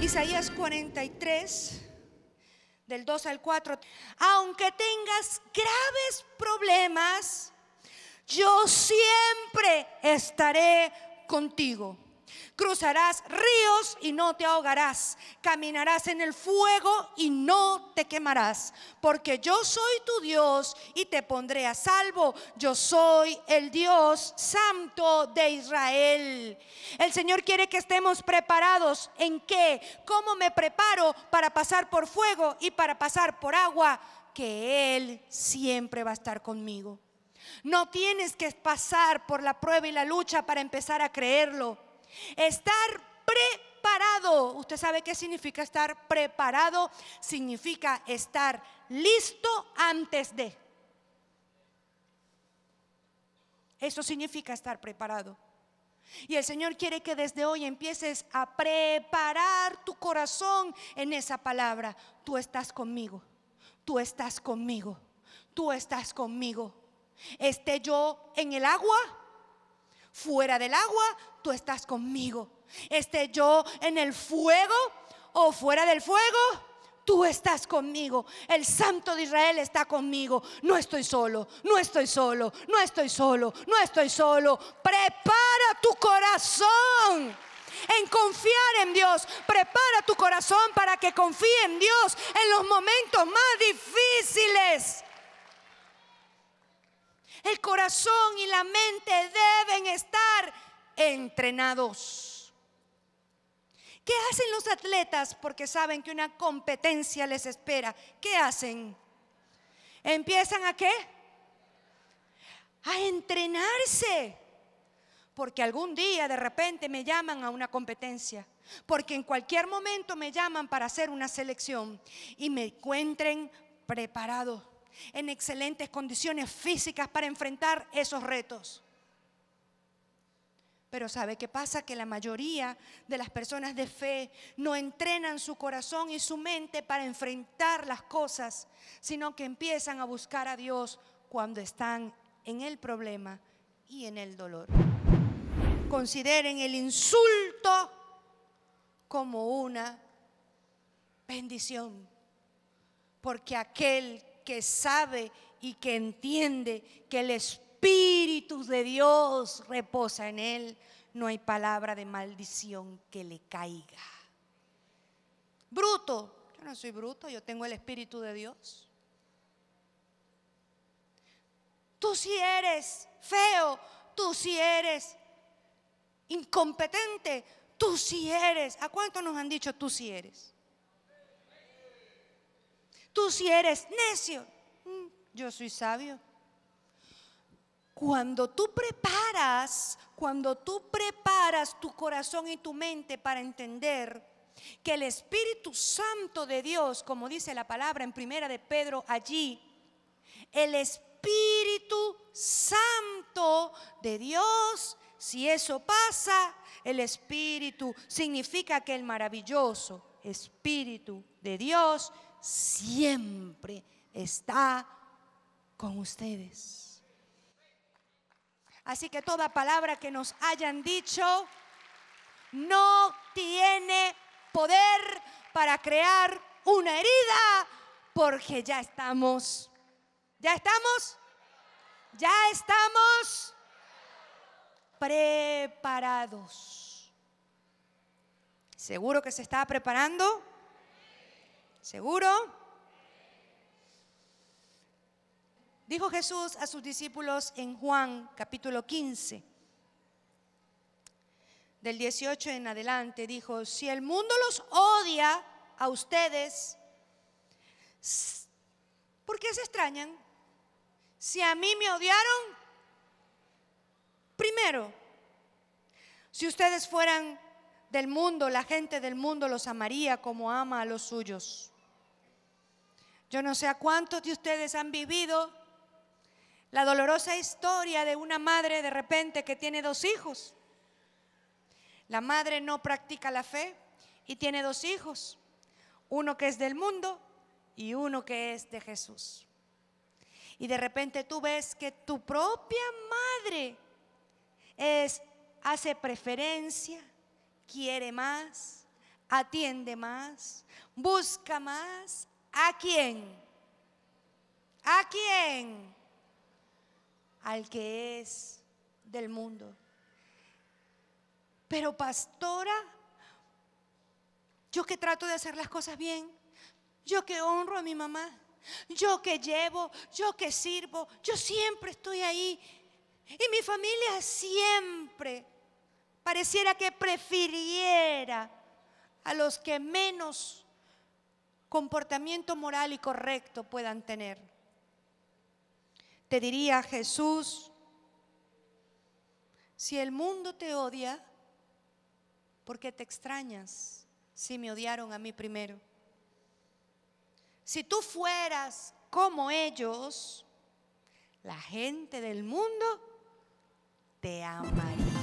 Isaías 43, del 2 al 4. Aunque tengas graves problemas, yo siempre estaré contigo. Cruzarás ríos y no te ahogarás. Caminarás en el fuego y no te quemarás. Porque yo soy tu Dios y te pondré a salvo. Yo soy el Dios santo de Israel. El Señor quiere que estemos preparados. ¿En qué? ¿Cómo me preparo para pasar por fuego y para pasar por agua? Que Él siempre va a estar conmigo. No tienes que pasar por la prueba y la lucha para empezar a creerlo. Estar preparado. Usted sabe qué significa estar preparado. Significa estar listo antes de. Eso significa estar preparado. Y el Señor quiere que desde hoy empieces a preparar tu corazón en esa palabra. Tú estás conmigo, tú estás conmigo, tú estás conmigo. Esté yo en el agua fuera del agua, tú estás conmigo. Esté yo en el fuego o fuera del fuego, tú estás conmigo. El Santo de Israel está conmigo. No estoy solo, no estoy solo, no estoy solo, no estoy solo. Prepara tu corazón en confiar en Dios. Prepara tu corazón para que confíe en Dios en los momentos más difíciles. El corazón y la mente de estar entrenados. ¿Qué hacen los atletas? Porque saben que una competencia les espera. ¿Qué hacen? ¿Empiezan a qué? A entrenarse. Porque algún día de repente me llaman a una competencia. Porque en cualquier momento me llaman para hacer una selección y me encuentren preparado, en excelentes condiciones físicas para enfrentar esos retos. Pero ¿sabe qué pasa? Que la mayoría de las personas de fe no entrenan su corazón y su mente para enfrentar las cosas, sino que empiezan a buscar a Dios cuando están en el problema y en el dolor. Consideren el insulto como una bendición, porque aquel que sabe y que entiende que el Espíritu de Dios reposa en él, no hay palabra de maldición que le caiga. Bruto, yo no soy bruto, yo tengo el Espíritu de Dios. Tú si eres feo, tú si eres incompetente, tú si eres. ¿A cuánto nos han dicho tú si eres? Tú si eres necio, mm, yo soy sabio. Cuando tú preparas, cuando tú preparas tu corazón y tu mente para entender que el Espíritu Santo de Dios, como dice la palabra en primera de Pedro allí, el Espíritu Santo de Dios, si eso pasa, el Espíritu significa que el maravilloso Espíritu de Dios siempre está con ustedes. Así que toda palabra que nos hayan dicho no tiene poder para crear una herida porque ya estamos. ¿Ya estamos? ¿Ya estamos? Preparados. ¿Seguro que se está preparando? ¿Seguro? Dijo Jesús a sus discípulos en Juan capítulo 15, del 18 en adelante, dijo, si el mundo los odia a ustedes, ¿por qué se extrañan? Si a mí me odiaron, primero, si ustedes fueran del mundo, la gente del mundo los amaría como ama a los suyos. Yo no sé a cuántos de ustedes han vivido la dolorosa historia de una madre de repente que tiene dos hijos. La madre no practica la fe y tiene dos hijos, uno que es del mundo y uno que es de Jesús. Y de repente tú ves que tu propia madre es hace preferencia, quiere más, atiende más, busca más. ¿A quién? al que es del mundo. Pero pastora, yo que trato de hacer las cosas bien, yo que honro a mi mamá, yo que llevo, yo que sirvo, yo siempre estoy ahí. Y mi familia siempre pareciera que prefiriera a los que menos comportamiento moral y correcto puedan tener te diría, Jesús, si el mundo te odia, ¿por qué te extrañas si me odiaron a mí primero? Si tú fueras como ellos, la gente del mundo te amaría.